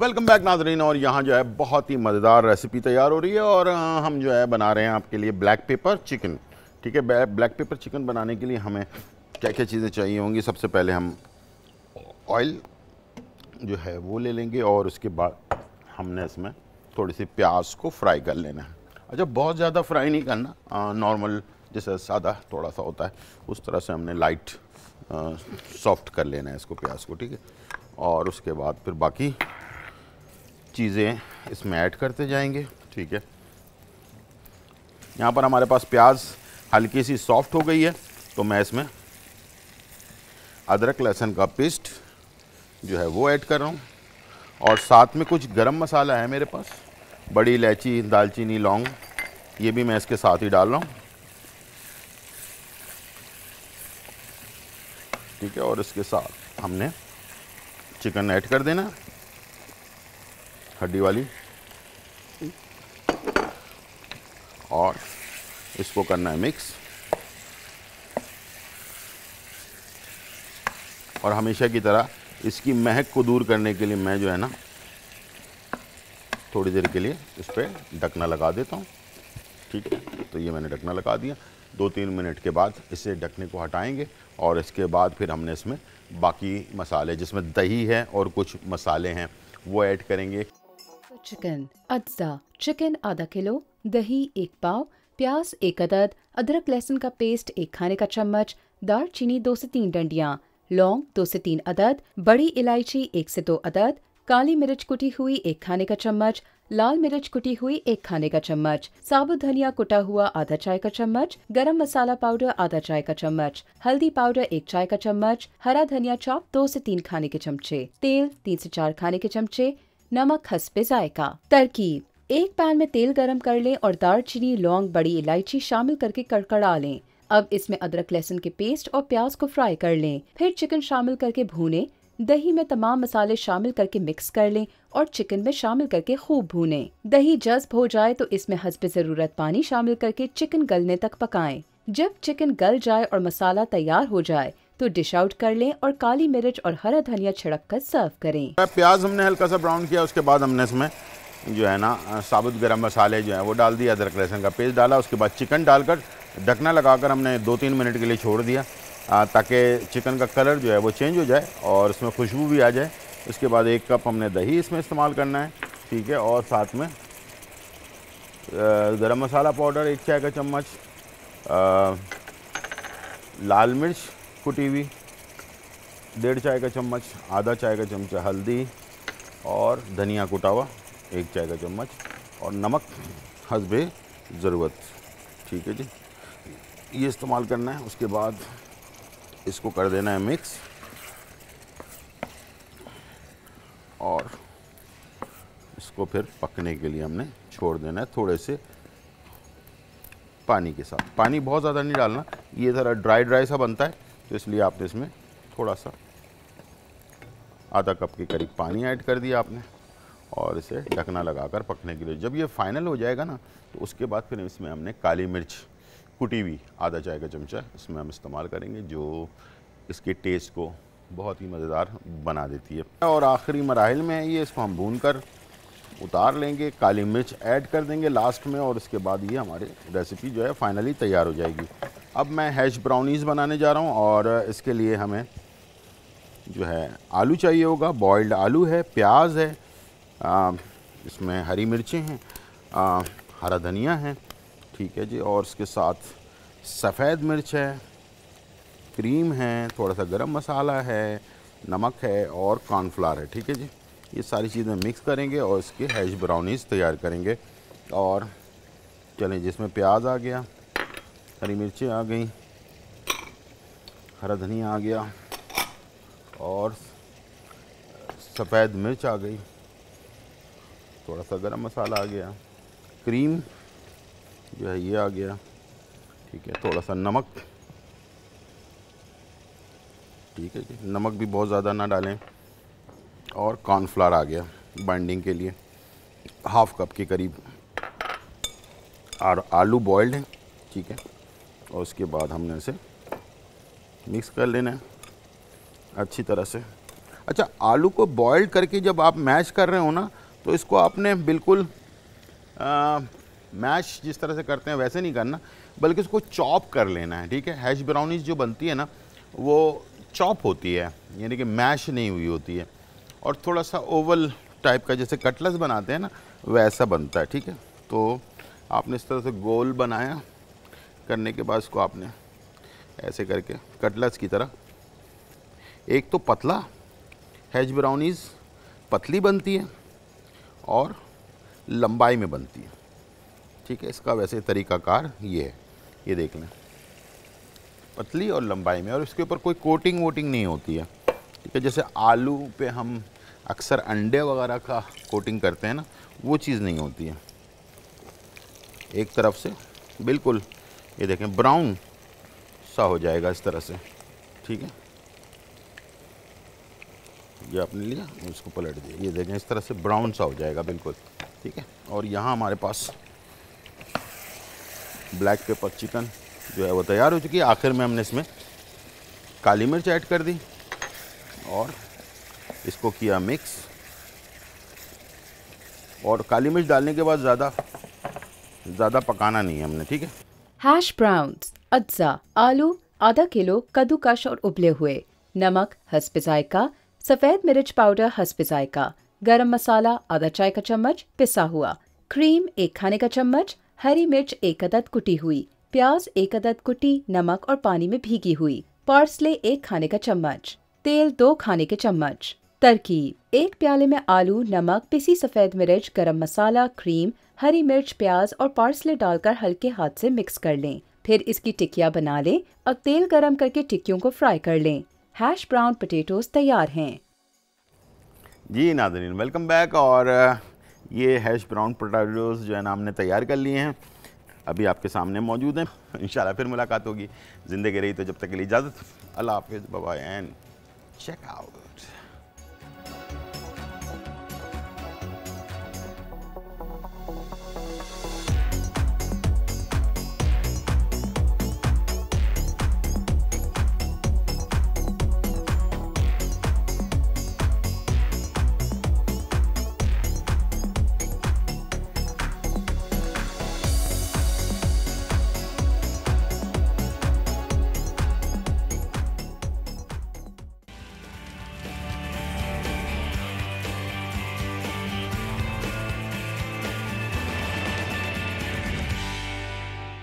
Welcome back नाजरीन और यहाँ जो है बहुत ही मज़ेदार रेसिपी तैयार हो रही है और हम जो है बना रहे हैं आपके लिए ब्लैक पेपर चिकन ठीक है ब्लैक पेपर चिकन बनाने के लिए हमें क्या क्या चीज़ें चाहिए होंगी सबसे पहले हम ऑयल जो है वो ले लेंगे और उसके बाद हमने इसमें थोड़ी सी प्याज को फ्राई कर लेना है अच्छा बहुत ज़्यादा फ्राई नहीं करना नॉर्मल जैसे सादा थोड़ा सा होता है उस तरह से हमने लाइट सॉफ्ट कर लेना है इसको प्याज को ठीक है और उसके बाद फिर बाकी चीज़ें इसमें ऐड करते जाएंगे ठीक है यहाँ पर हमारे पास प्याज हल्की सी सॉफ्ट हो गई है तो मैं इसमें अदरक लहसुन का पेस्ट जो है वो ऐड कर रहा हूँ और साथ में कुछ गरम मसाला है मेरे पास बड़ी इलायची दालचीनी लौंग ये भी मैं इसके साथ ही डाल रहा हूँ ठीक है और इसके साथ हमने चिकन ऐड कर देना हड्डी वाली और इसको करना है मिक्स और हमेशा की तरह इसकी महक को दूर करने के लिए मैं जो है ना थोड़ी देर के लिए इस पर ढकना लगा देता हूँ ठीक है तो ये मैंने ढकना लगा दिया दो तीन मिनट के बाद इसे ढकने को हटाएंगे और इसके बाद फिर हमने इसमें बाकी मसाले जिसमें दही है और कुछ मसाले हैं वो ऐड करेंगे चिकन अज्जा चिकन आधा किलो दही एक पाव प्याज एक अदद अदरक लहसुन का पेस्ट एक खाने का चम्मच चीनी दो से तीन डंडिया लौंग दो से तीन अदद बड़ी इलायची एक से दो अदद काली मिर्च कुटी हुई एक खाने का चम्मच लाल मिर्च कुटी हुई एक खाने का चम्मच साबुत धनिया कुटा हुआ आधा चाय का चम्मच गरम मसाला पाउडर आधा चाय का चम्मच हल्दी पाउडर एक चाय का चम्मच हरा धनिया चॉप दो से तीन खाने के चमचे तेल तीन से चार खाने के चमचे नमक हसपे जायका तरकीब एक पैन में तेल गरम कर लें और दालचीनी लौंग बड़ी इलायची शामिल करके कड़कड़ा लें अब इसमें अदरक लहसुन के पेस्ट और प्याज को फ्राई कर लें फिर चिकन शामिल करके भूने दही में तमाम मसाले शामिल करके मिक्स कर लें और चिकन में शामिल करके खूब भूने दही जज्ब हो जाए तो इसमें हसब ज़रूरत पानी शामिल करके चिकन गलने तक पकाएं। जब चिकन गल जाए और मसाला तैयार हो जाए तो डिश आउट कर लें और काली मिर्च और हरा धनिया छिड़क कर सर्व करें प्याज हमने हल्का सा ब्राउन किया उसके बाद हमने इसमें जो है ना साबुत गर्म मसाले जो है वो डाल दिया अदरक लहसुन का पेस्ट डाला उसके बाद चिकन डालकर ढकना लगाकर हमने दो तीन मिनट के लिए छोड़ दिया ताकि चिकन का कलर जो है वो चेंज हो जाए और उसमें खुशबू भी आ जाए उसके बाद एक कप हमने दही इसमें इस्तेमाल करना है ठीक है और साथ में गरम मसाला पाउडर एक चाय का चम्मच लाल मिर्च कुटी हुई डेढ़ चाय का चम्मच आधा चाय का चम्मच हल्दी और धनिया कुटा हुआ एक चाय का चम्मच और नमक हसबे ज़रूरत ठीक है जी ये इस्तेमाल करना है उसके बाद इसको कर देना है मिक्स और इसको फिर पकने के लिए हमने छोड़ देना है थोड़े से पानी के साथ पानी बहुत ज़्यादा नहीं डालना ये ज़रा ड्राई ड्राई सा बनता है तो इसलिए आपने इसमें थोड़ा सा आधा कप के करीब पानी ऐड कर दिया आपने और इसे ढकना लगाकर पकने के लिए जब ये फाइनल हो जाएगा ना तो उसके बाद फिर इसमें हमने काली मिर्च कुटी हुई आधा चाय का चमचा इसमें हम इस्तेमाल करेंगे जो इसके टेस्ट को बहुत ही मज़ेदार बना देती है और आखिरी मराहल में है ये इसको हम भून कर उतार लेंगे काली मिर्च ऐड कर देंगे लास्ट में और इसके बाद ये हमारी रेसिपी जो है फाइनली तैयार हो जाएगी अब मैं हैश ब्राउनीज़ बनाने जा रहा हूँ और इसके लिए हमें जो है आलू चाहिए होगा बॉयल्ड आलू है प्याज है आ, इसमें हरी मिर्चें हैं हरा धनिया है ठीक है जी और इसके साथ सफ़ेद मिर्च है क्रीम है थोड़ा सा गरम मसाला है नमक है और कॉर्नफ्लावर है ठीक है जी ये सारी चीज़ें मिक्स करेंगे और इसके हैश ब्राउनीज़ तैयार करेंगे और चलें जिसमें प्याज आ गया हरी मिर्ची आ गई हरा धनिया आ गया और सफ़ेद मिर्च आ गई थोड़ा सा गरम मसाला आ गया क्रीम जो है ये आ गया ठीक है थोड़ा सा नमक ठीक है जी नमक भी बहुत ज़्यादा ना डालें और कॉर्नफ्लावर आ गया बाइंडिंग के लिए हाफ़ कप के करीब और आलू बॉयल्ड हैं ठीक है और उसके बाद हमने इसे मिक्स कर लेना है अच्छी तरह से अच्छा आलू को बॉईल करके जब आप मैश कर रहे हो ना तो इसको आपने बिल्कुल मैश जिस तरह से करते हैं वैसे नहीं करना बल्कि इसको चॉप कर लेना है ठीक है हैश ब्राउनीज जो बनती है ना वो चॉप होती है यानी कि मैश नहीं हुई होती है और थोड़ा सा ओवल टाइप का जैसे कटलस बनाते हैं ना वैसा बनता है ठीक है तो आपने इस तरह से गोल बनाया करने के बाद इसको आपने ऐसे करके कटलस की तरह एक तो पतला हैज ब्राउनीज़ पतली बनती है और लंबाई में बनती है ठीक है इसका वैसे तरीकाकार ये है ये देख लें पतली और लंबाई में और इसके ऊपर कोई कोटिंग वोटिंग नहीं होती है ठीक है जैसे आलू पे हम अक्सर अंडे वगैरह का कोटिंग करते हैं ना वो चीज़ नहीं होती है एक तरफ से बिल्कुल ये देखें ब्राउन सा हो जाएगा इस तरह से ठीक है ये आपने लिया इसको पलट दिया ये देखें इस तरह से ब्राउन सा हो जाएगा बिल्कुल ठीक है और यहाँ हमारे पास ब्लैक पेपर चिकन जो है वो तैयार हो चुकी है आखिर में हमने इसमें काली मिर्च ऐड कर दी और इसको किया मिक्स और काली मिर्च डालने के बाद ज़्यादा ज़्यादा पकाना नहीं है हमने ठीक है हैश ब्राउन्स अज्जा आलू आधा किलो कद्दूकश और उबले हुए नमक हसब सफ़ेद मिर्च पाउडर हसब जायका गरम मसाला आधा चाय का चम्मच पिसा हुआ क्रीम एक खाने का चम्मच हरी मिर्च एक अदद कुटी हुई प्याज एक अदद कुटी नमक और पानी में भीगी हुई पार्सले एक खाने का चम्मच तेल दो खाने के चम्मच तरकीब एक प्याले में आलू नमक पिसी सफ़ेद मिर्च गरम मसाला क्रीम हरी मिर्च प्याज और पार्सले डालकर हल्के हाथ से मिक्स कर लें फिर इसकी टिकिया बना लें और तेल गरम करके टिक्कियों को फ्राई कर लें हैश ब्राउन पोटेटोस तैयार हैं जी नादरीन वेलकम बैक और ये हैश ब्राउन पटेटोज जो है ना हमने तैयार कर लिए हैं अभी आपके सामने मौजूद हैं इन फिर मुलाकात होगी ज़िंदगी रही तो जब तक के लिए इजाज़त अल्लाह हाफिज़ बबा एंड चेक आउट